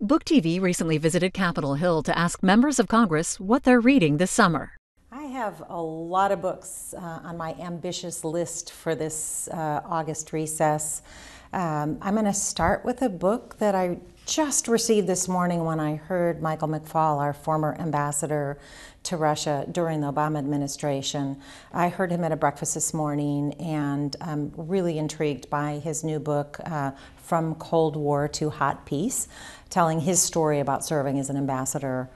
BookTV recently visited Capitol Hill to ask members of Congress what they're reading this summer. I have a lot of books uh, on my ambitious list for this uh, August recess. Um, I'm going to start with a book that I just received this morning when I heard Michael McFall, our former ambassador to Russia during the Obama administration. I heard him at a breakfast this morning and I'm really intrigued by his new book, uh, From Cold War to Hot Peace, telling his story about serving as an ambassador.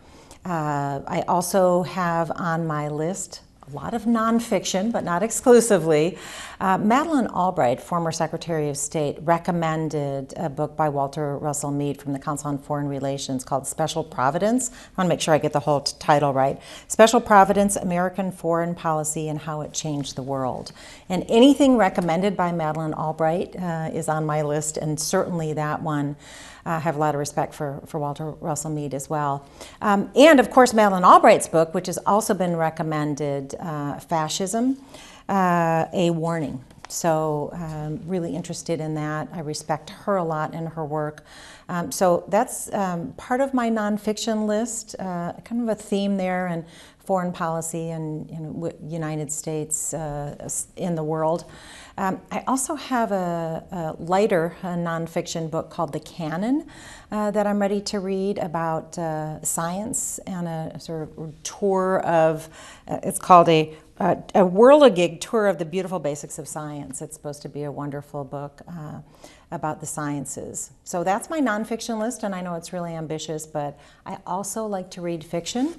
Uh, I also have on my list a lot of nonfiction, but not exclusively. Uh, Madeleine Albright, former Secretary of State, recommended a book by Walter Russell Mead from the Council on Foreign Relations called Special Providence. I want to make sure I get the whole title right. Special Providence American Foreign Policy and How It Changed the World. And anything recommended by Madeleine Albright uh, is on my list, and certainly that one uh, have a lot of respect for, for Walter Russell Mead as well. Um, and of course, Madeleine Albright's book, which has also been recommended uh, Fascism, uh, A Warning. So, um, really interested in that. I respect her a lot and her work. Um, so, that's um, part of my nonfiction list, uh, kind of a theme there, and foreign policy and you know, United States uh, in the world. Um, I also have a, a lighter a nonfiction book called The Canon uh, that I'm ready to read about uh, science and a sort of tour of, uh, it's called a uh, a whirligig tour of the beautiful basics of science. It's supposed to be a wonderful book uh, about the sciences. So that's my nonfiction list, and I know it's really ambitious, but I also like to read fiction.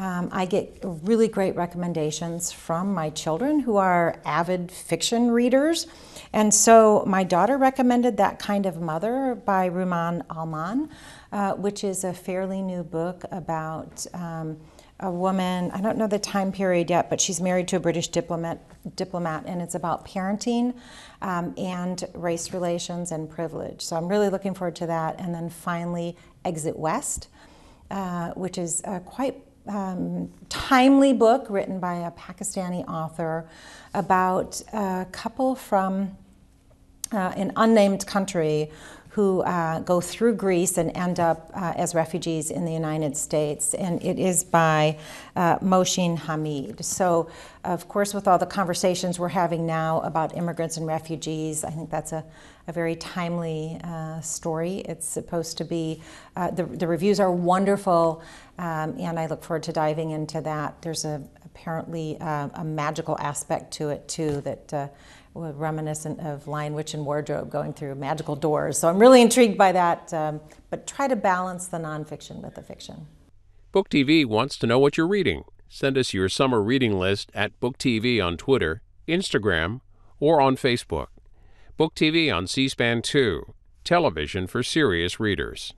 Um, I get really great recommendations from my children who are avid fiction readers. And so my daughter recommended That Kind of Mother by Ruman Alman, uh, which is a fairly new book about. Um, a woman, I don't know the time period yet, but she's married to a British diplomat, diplomat and it's about parenting um, and race relations and privilege. So I'm really looking forward to that. And then finally, Exit West, uh, which is uh, quite um, timely book written by a Pakistani author about a couple from uh, an unnamed country who uh, go through Greece and end up uh, as refugees in the United States, and it is by uh, Moshin Hamid. So, of course, with all the conversations we're having now about immigrants and refugees, I think that's a, a very timely uh, story. It's supposed to be, uh, the, the, reviews are wonderful, um, and I look forward to diving into that. There's a, apparently uh, a magical aspect to it too that uh, was reminiscent of Lion Witch and Wardrobe going through magical doors. So I'm really intrigued by that, um, but try to balance the nonfiction with the fiction. Book TV wants to know what you're reading. Send us your summer reading list at Book TV on Twitter, Instagram, or on Facebook. Book TV on C SPAN 2, television for serious readers.